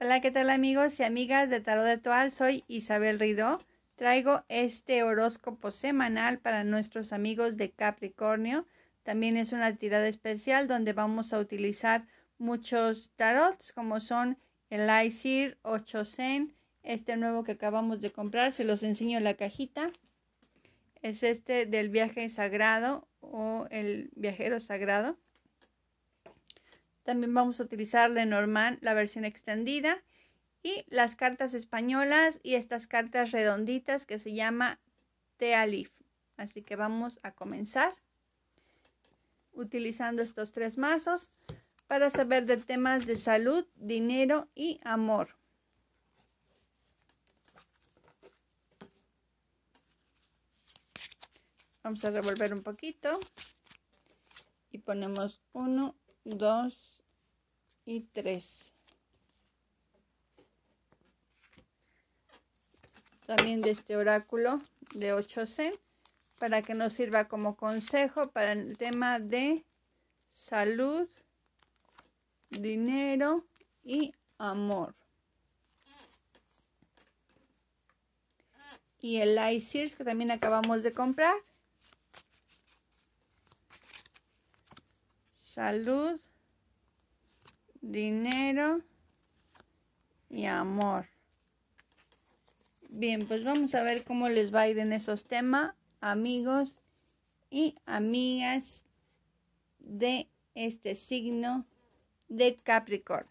Hola, ¿qué tal amigos y amigas de Tarot de Toal? Soy Isabel Ridó. Traigo este horóscopo semanal para nuestros amigos de Capricornio. También es una tirada especial donde vamos a utilizar muchos tarots como son el Aesir 8 este nuevo que acabamos de comprar, se los enseño en la cajita. Es este del viaje sagrado o el viajero sagrado. También vamos a utilizar normal la versión extendida, y las cartas españolas y estas cartas redonditas que se llama Tealif. Así que vamos a comenzar utilizando estos tres mazos para saber de temas de salud, dinero y amor. Vamos a revolver un poquito y ponemos uno, dos, y 3. También de este oráculo de 8 c para que nos sirva como consejo para el tema de salud, dinero y amor. Y el Sears que también acabamos de comprar. Salud, dinero y amor. Bien, pues vamos a ver cómo les va a ir en esos temas, amigos y amigas de este signo de Capricornio.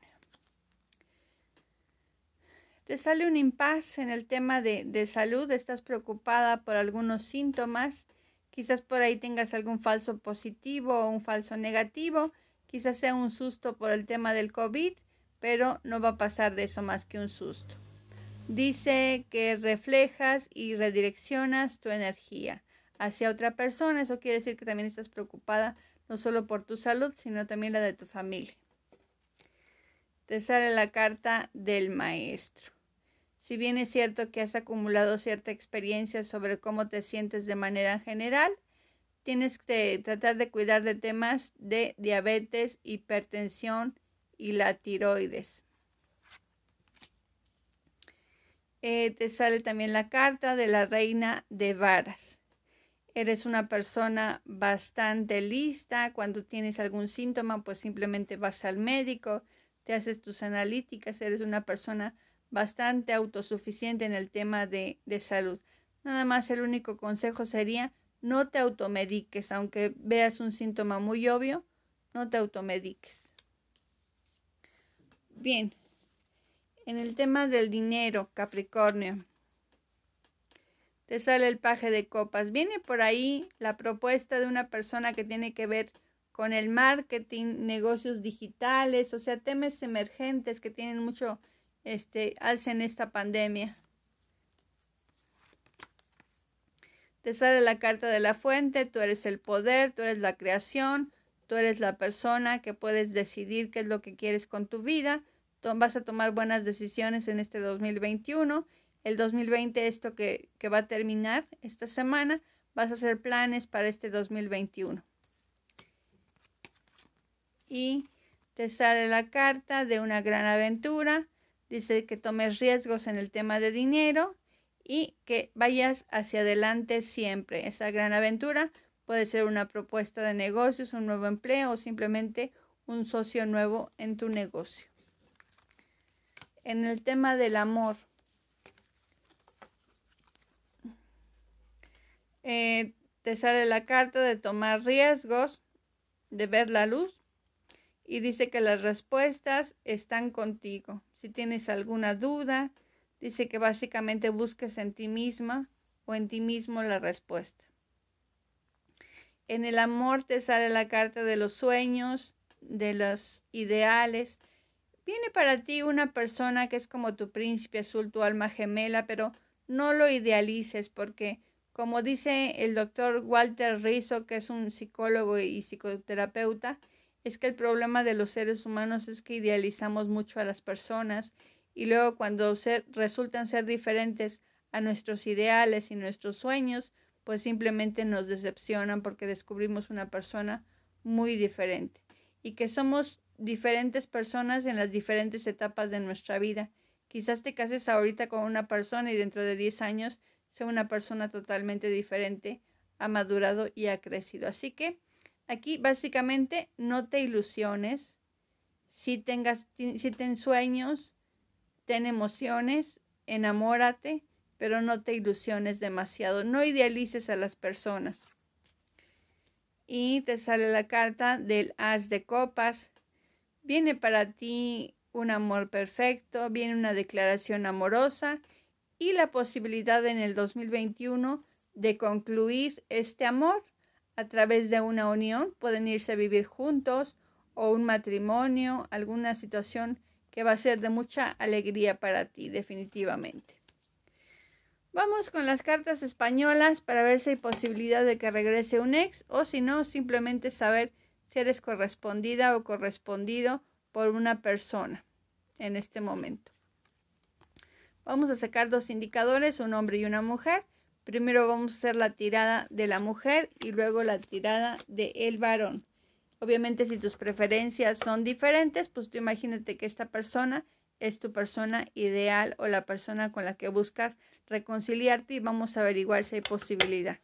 Te sale un impasse en el tema de, de salud, estás preocupada por algunos síntomas, quizás por ahí tengas algún falso positivo o un falso negativo Quizás sea un susto por el tema del COVID, pero no va a pasar de eso más que un susto. Dice que reflejas y redireccionas tu energía hacia otra persona. Eso quiere decir que también estás preocupada no solo por tu salud, sino también la de tu familia. Te sale la carta del maestro. Si bien es cierto que has acumulado cierta experiencia sobre cómo te sientes de manera general, tienes que tratar de cuidar de temas de diabetes, hipertensión y la tiroides. Eh, te sale también la carta de la reina de varas. Eres una persona bastante lista. Cuando tienes algún síntoma, pues simplemente vas al médico, te haces tus analíticas. Eres una persona bastante autosuficiente en el tema de, de salud. Nada más el único consejo sería no te automediques, aunque veas un síntoma muy obvio, no te automediques. Bien, en el tema del dinero, Capricornio, te sale el paje de copas. Viene por ahí la propuesta de una persona que tiene que ver con el marketing, negocios digitales, o sea, temas emergentes que tienen mucho este, alza en esta pandemia. Te sale la carta de la fuente, tú eres el poder, tú eres la creación, tú eres la persona que puedes decidir qué es lo que quieres con tu vida. Vas a tomar buenas decisiones en este 2021. El 2020, esto que, que va a terminar esta semana, vas a hacer planes para este 2021. Y te sale la carta de una gran aventura. Dice que tomes riesgos en el tema de dinero y que vayas hacia adelante siempre. Esa gran aventura puede ser una propuesta de negocios, un nuevo empleo o simplemente un socio nuevo en tu negocio. En el tema del amor, eh, te sale la carta de tomar riesgos, de ver la luz y dice que las respuestas están contigo. Si tienes alguna duda, Dice que básicamente busques en ti misma o en ti mismo la respuesta. En el amor te sale la carta de los sueños, de los ideales. Viene para ti una persona que es como tu príncipe azul, tu alma gemela, pero no lo idealices porque, como dice el doctor Walter Rizzo, que es un psicólogo y psicoterapeuta, es que el problema de los seres humanos es que idealizamos mucho a las personas y luego cuando resultan ser diferentes a nuestros ideales y nuestros sueños, pues simplemente nos decepcionan porque descubrimos una persona muy diferente y que somos diferentes personas en las diferentes etapas de nuestra vida. Quizás te cases ahorita con una persona y dentro de 10 años sea una persona totalmente diferente, ha madurado y ha crecido. Así que aquí básicamente no te ilusiones, si, tengas, si ten sueños, ten emociones, enamórate, pero no te ilusiones demasiado, no idealices a las personas. Y te sale la carta del as de copas. Viene para ti un amor perfecto, viene una declaración amorosa y la posibilidad en el 2021 de concluir este amor a través de una unión. Pueden irse a vivir juntos o un matrimonio, alguna situación que va a ser de mucha alegría para ti, definitivamente. Vamos con las cartas españolas para ver si hay posibilidad de que regrese un ex o si no, simplemente saber si eres correspondida o correspondido por una persona en este momento. Vamos a sacar dos indicadores, un hombre y una mujer. Primero vamos a hacer la tirada de la mujer y luego la tirada del varón. Obviamente si tus preferencias son diferentes, pues tú imagínate que esta persona es tu persona ideal o la persona con la que buscas reconciliarte y vamos a averiguar si hay posibilidad.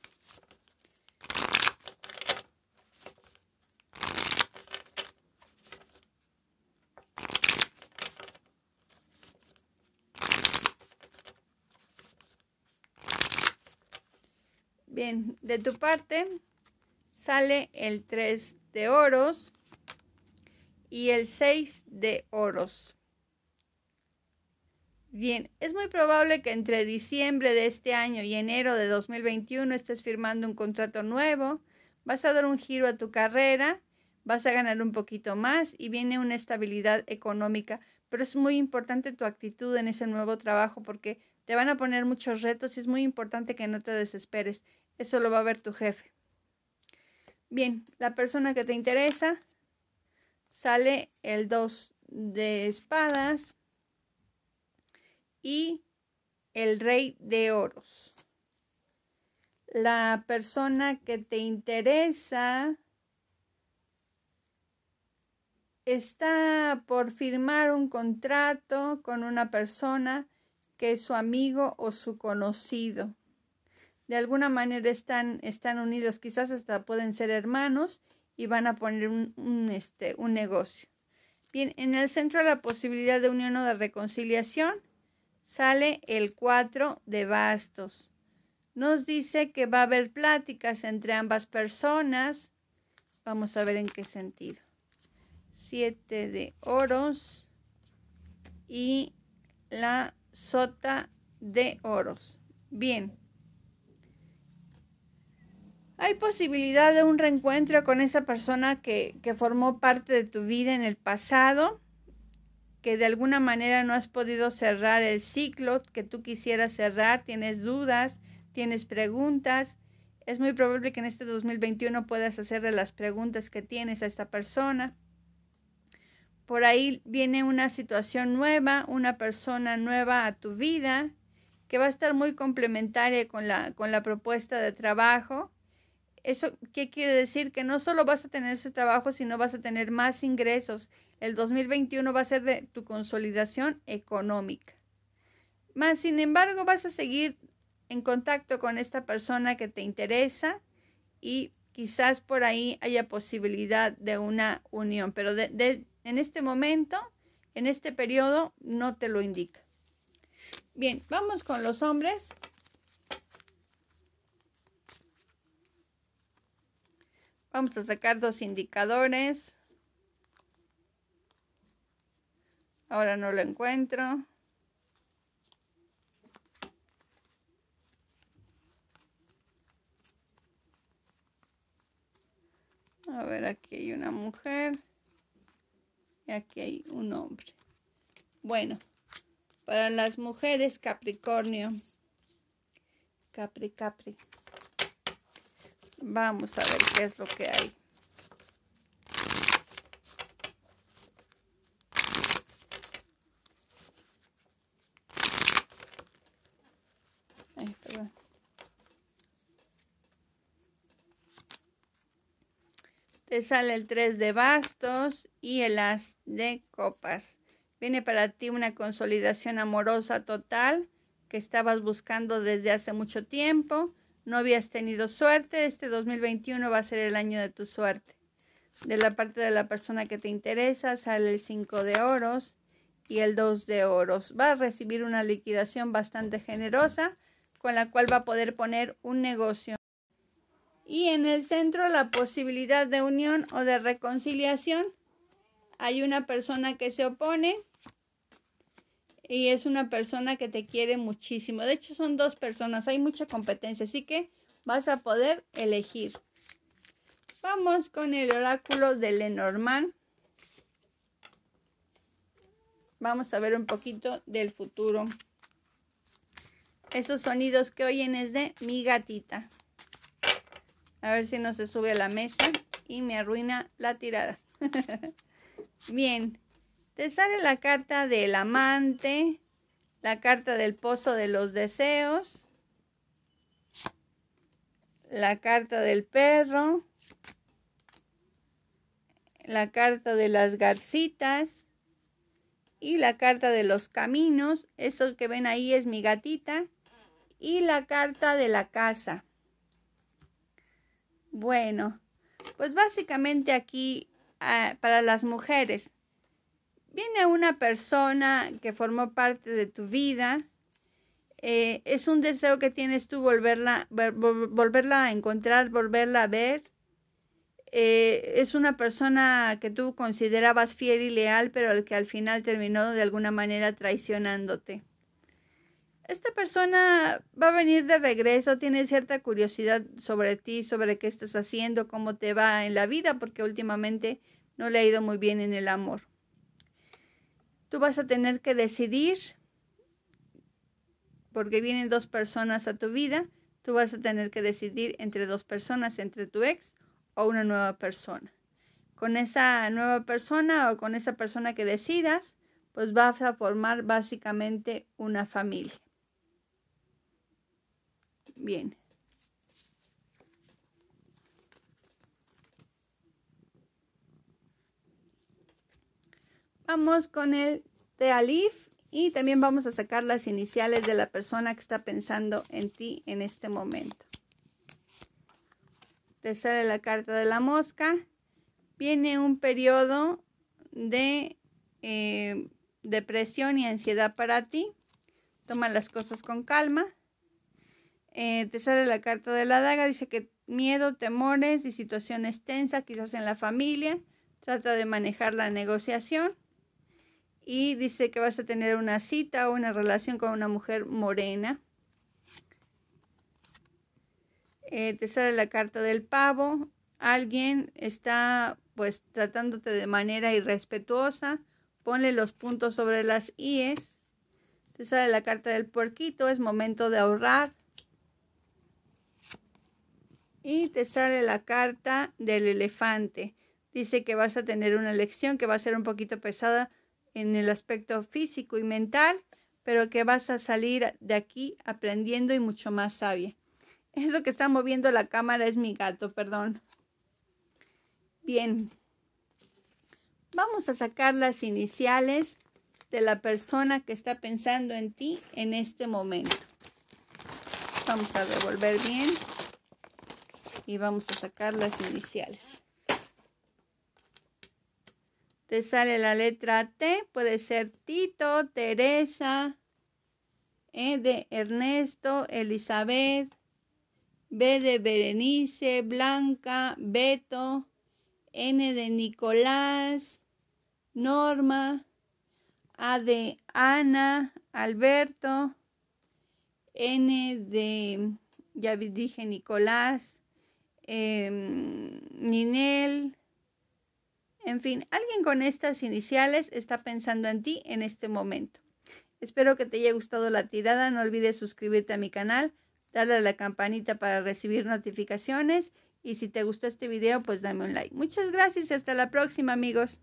Bien, de tu parte sale el 3 de oros y el 6 de oros. Bien, es muy probable que entre diciembre de este año y enero de 2021 estés firmando un contrato nuevo, vas a dar un giro a tu carrera, vas a ganar un poquito más y viene una estabilidad económica, pero es muy importante tu actitud en ese nuevo trabajo porque te van a poner muchos retos y es muy importante que no te desesperes. Eso lo va a ver tu jefe. Bien, la persona que te interesa sale el 2 de espadas y el rey de oros. La persona que te interesa está por firmar un contrato con una persona que es su amigo o su conocido de alguna manera están, están unidos, quizás hasta pueden ser hermanos y van a poner un, este, un negocio. Bien, en el centro de la posibilidad de unión o de reconciliación sale el 4 de bastos. Nos dice que va a haber pláticas entre ambas personas. Vamos a ver en qué sentido. Siete de oros y la sota de oros. Bien, hay posibilidad de un reencuentro con esa persona que, formó parte de tu vida en el pasado, que de alguna manera no has podido cerrar el ciclo que tú quisieras cerrar, tienes dudas, tienes preguntas. Es muy probable que en este 2021 puedas hacerle las preguntas que tienes a esta persona. Por ahí viene una situación nueva, una persona nueva a tu vida, que va a estar muy complementaria con la, con la propuesta de trabajo ¿Eso qué quiere decir? Que no solo vas a tener ese trabajo, sino vas a tener más ingresos. El 2021 va a ser de tu consolidación económica. Más sin embargo, vas a seguir en contacto con esta persona que te interesa y quizás por ahí haya posibilidad de una unión, pero en este momento, en este periodo, no te lo indica. Bien, vamos con los hombres. Vamos a sacar dos indicadores. Ahora no lo encuentro. A ver, aquí hay una mujer. Y aquí hay un hombre. Bueno, para las mujeres Capricornio. Capri, Capri. Vamos a ver qué es lo que hay. Te sale el 3 de bastos y el as de copas. Viene para ti una consolidación amorosa total que estabas buscando desde hace mucho tiempo no habías tenido suerte, este 2021 va a ser el año de tu suerte. De la parte de la persona que te interesa sale el 5 de oros y el 2 de oros. Va a recibir una liquidación bastante generosa con la cual va a poder poner un negocio. Y en el centro la posibilidad de unión o de reconciliación. Hay una persona que se opone, y es una persona que te quiere muchísimo. De hecho, son dos personas, hay mucha competencia, así que vas a poder elegir. Vamos con el oráculo de Lenormand. Vamos a ver un poquito del futuro. Esos sonidos que oyen es de mi gatita. A ver si no se sube a la mesa y me arruina la tirada. Bien, te sale la carta del amante, la carta del pozo de los deseos, la carta del perro, la carta de las garcitas y la carta de los caminos. Eso que ven ahí es mi gatita. Y la carta de la casa. Bueno, pues básicamente aquí ah, para las mujeres viene una persona que formó parte de tu vida, eh, es un deseo que tienes tú volverla, volverla a encontrar, volverla a ver. Eh, es una persona que tú considerabas fiel y leal, pero que al final terminó de alguna manera traicionándote. Esta persona va a venir de regreso, tiene cierta curiosidad sobre ti, sobre qué estás haciendo, cómo te va en la vida, porque últimamente no le ha ido muy bien en el amor. Tú vas a tener que decidir, porque vienen dos personas a tu vida, tú vas a tener que decidir entre dos personas, entre tu ex o una nueva persona. Con esa nueva persona o con esa persona que decidas, pues vas a formar básicamente una familia. Bien, Vamos con el de y también vamos a sacar las iniciales de la persona que está pensando en ti en este momento. Te sale la carta de la mosca. Viene un periodo de eh, depresión y ansiedad para ti. Toma las cosas con calma. Eh, te sale la carta de la daga. Dice que miedo, temores y situaciones tensas, quizás en la familia. Trata de manejar la negociación y dice que vas a tener una cita o una relación con una mujer morena. Eh, te sale la carta del pavo. Alguien está pues tratándote de manera irrespetuosa. Ponle los puntos sobre las IES. Te sale la carta del puerquito. Es momento de ahorrar. Y te sale la carta del elefante. Dice que vas a tener una lección que va a ser un poquito pesada en el aspecto físico y mental, pero que vas a salir de aquí aprendiendo y mucho más sabia. Eso que está moviendo la cámara es mi gato, perdón. Bien, vamos a sacar las iniciales de la persona que está pensando en ti en este momento. Vamos a devolver bien y vamos a sacar las iniciales te sale la letra T, puede ser Tito, Teresa, E de Ernesto, Elizabeth, B de Berenice, Blanca, Beto, N de Nicolás, Norma, A de Ana, Alberto, N de, ya dije Nicolás, em, Ninel, en fin, alguien con estas iniciales está pensando en ti en este momento. Espero que te haya gustado la tirada. No olvides suscribirte a mi canal, darle a la campanita para recibir notificaciones y si te gustó este video, pues dame un like. Muchas gracias y hasta la próxima, amigos.